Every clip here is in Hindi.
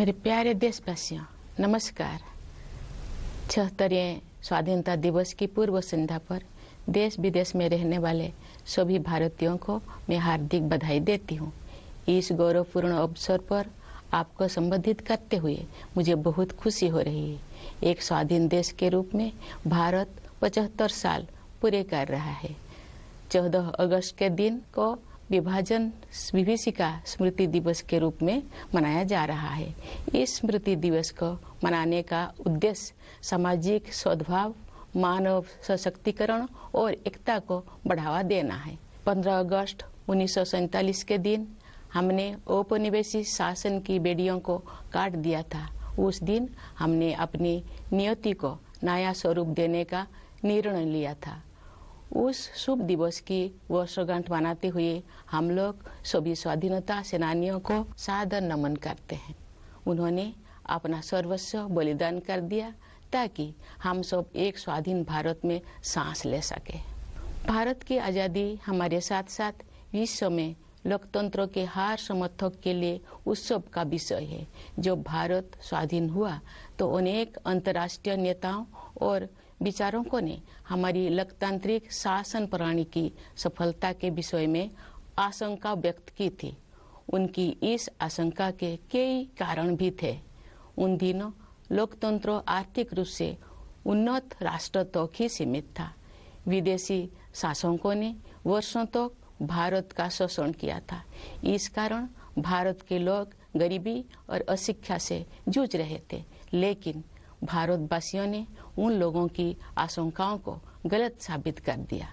मेरे प्यारे देशवासियों नमस्कार छहत्तरवें स्वाधीनता दिवस की पूर्व संध्या पर देश विदेश में रहने वाले सभी भारतीयों को मैं हार्दिक बधाई देती हूँ इस गौरवपूर्ण अवसर पर आपको संबोधित करते हुए मुझे बहुत खुशी हो रही है एक स्वाधीन देश के रूप में भारत पचहत्तर साल पूरे कर रहा है चौदह अगस्त के दिन को विभाजन विभीषिका स्मृति दिवस के रूप में मनाया जा रहा है इस स्मृति दिवस को मनाने का उद्देश्य सामाजिक सद्भाव मानव सशक्तिकरण और एकता को बढ़ावा देना है 15 अगस्त उन्नीस के दिन हमने औपनिवेशी शासन की बेड़ियों को काट दिया था उस दिन हमने अपनी नियति को नया स्वरूप देने का निर्णय लिया था उस शुभ दिवस की वर्षगांठ मनाते हुए हम लोग सभी स्वाधीनता सेनानियों को सादर नमन करते हैं उन्होंने अपना सर्वस्व बलिदान कर दिया ताकि हम सब एक स्वाधीन भारत में सांस ले सके भारत की आज़ादी हमारे साथ साथ विश्व में लोकतंत्र के हार समर्थक के लिए उत्सव का विषय है जब भारत स्वाधीन हुआ तो अनेक अंतर्राष्ट्रीय नेताओं और विचारकों ने हमारी लोकतांत्रिक शासन प्रणाली की सफलता के विषय में आशंका व्यक्त की थी उनकी इस आशंका के कई कारण भी थे उन दिनों लोकतंत्र आर्थिक रूप से उन्नत राष्ट्र तक तो ही सीमित था विदेशी शासकों ने वर्षों तक तो भारत का शोषण किया था इस कारण भारत के लोग गरीबी और अशिक्षा से जूझ रहे थे लेकिन भारतवासियों ने उन लोगों की आशंकाओं को गलत साबित कर दिया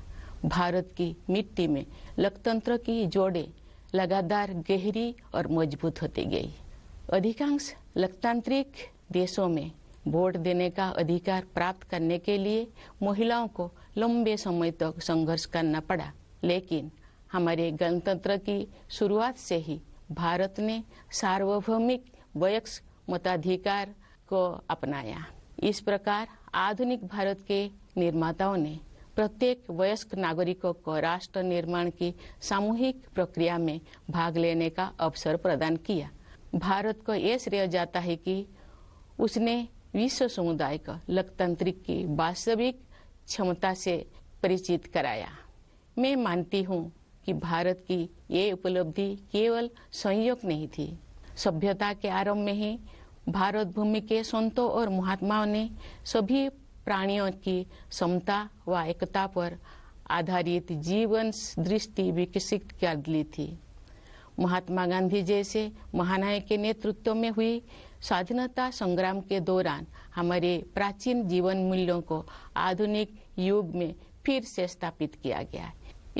भारत की मिट्टी में लोकतंत्र की जोड़े लगातार गहरी और मजबूत होती गई अधिकांश लोकतांत्रिक देशों में वोट देने का अधिकार प्राप्त करने के लिए महिलाओं को लंबे समय तक तो संघर्ष करना पड़ा लेकिन हमारे गणतंत्र की शुरुआत से ही भारत ने सार्वभौमिक वयस्क मताधिकार को अपनाया इस प्रकार आधुनिक भारत के निर्माताओं ने प्रत्येक वयस्क नागरिकों को राष्ट्र निर्माण की सामूहिक प्रक्रिया में भाग लेने का अवसर प्रदान किया भारत को यह श्रेय जाता है कि उसने विश्व समुदाय को लोकतांत्रिक की वास्तविक क्षमता से परिचित कराया मैं मानती हूँ कि भारत की ये उपलब्धि केवल संयोग नहीं थी सभ्यता के आरंभ में ही भारत भूमि के संतों और महात्माओं ने सभी प्राणियों की समता व एकता पर आधारित जीवन दृष्टि विकसित कर ली थी महात्मा गांधी जैसे महानायक के नेतृत्व में हुई स्वाधीनता संग्राम के दौरान हमारे प्राचीन जीवन मूल्यों को आधुनिक युग में फिर से स्थापित किया गया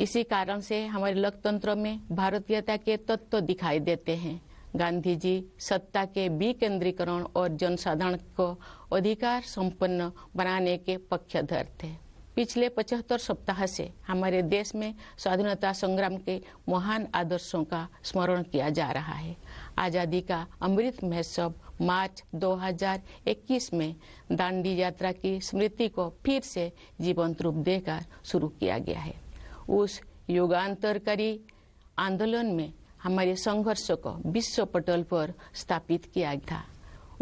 इसी कारण से हमारे लोकतंत्र में भारतीयता के तत्व दिखाई देते हैं गांधी जी सत्ता के विकेंद्रीकरण और जनसाधारण को अधिकार संपन्न बनाने के पक्षधर थे पिछले पचहत्तर सप्ताह से हमारे देश में स्वाधीनता संग्राम के महान आदर्शों का स्मरण किया जा रहा है आज़ादी का अमृत महोत्सव मार्च 2021 में दांडी यात्रा की स्मृति को फिर से जीवंत रूप देकर शुरू किया गया है उस युगांतरकारी आंदोलन में हमारे संघर्ष को विश्व पटल पर स्थापित किया था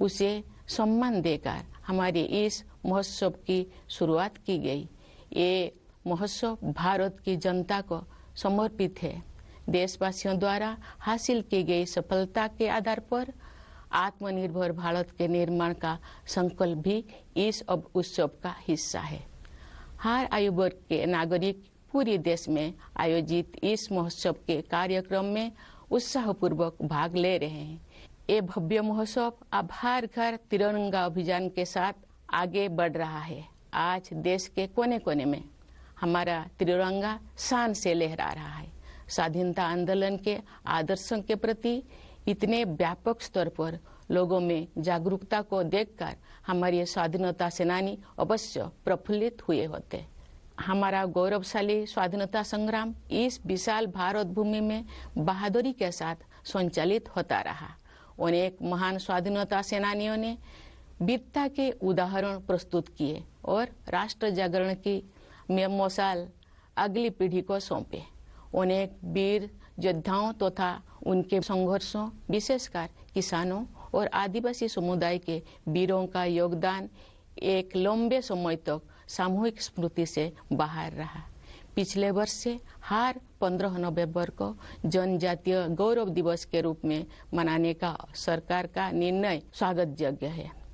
उसे सम्मान देकर हमारे इस महोत्सव की शुरुआत की गई ये महोत्सव भारत की जनता को समर्पित है देशवासियों द्वारा हासिल की गई सफलता के आधार पर आत्मनिर्भर भारत के निर्माण का संकल्प भी इस उत्सव का हिस्सा है हर आयु वर्ग के नागरिक पूरे देश में आयोजित इस महोत्सव के कार्यक्रम में उत्साहपूर्वक भाग ले रहे हैं ये भव्य महोत्सव अब हर घर तिरंगा अभियान के साथ आगे बढ़ रहा है आज देश के कोने कोने में हमारा तिरंगा शान से लहरा रहा है स्वाधीनता आंदोलन के आदर्शों के प्रति इतने व्यापक स्तर पर लोगों में जागरूकता को देखकर हमारे स्वाधीनता सेनानी अवश्य प्रफुल्लित हुए होते हैं हमारा गौरवशाली स्वाधीनता संग्राम इस विशाल भारत भूमि में बहादुरी के साथ संचालित होता रहा अनेक महान स्वाधीनता सेनानियों ने वीरता के उदाहरण प्रस्तुत किए और राष्ट्र जागरण की मेमोसाल अगली पीढ़ी को सौंपे अनेक वीर योद्धाओं तथा तो उनके संघर्षों विशेषकर किसानों और आदिवासी समुदाय के वीरों का योगदान एक लंबे समय तक सामूहिक स्मृति से बाहर रहा पिछले वर्ष से हर 15 नवंबर को जनजातीय गौरव दिवस के रूप में मनाने का सरकार का निर्णय स्वागत योग्य है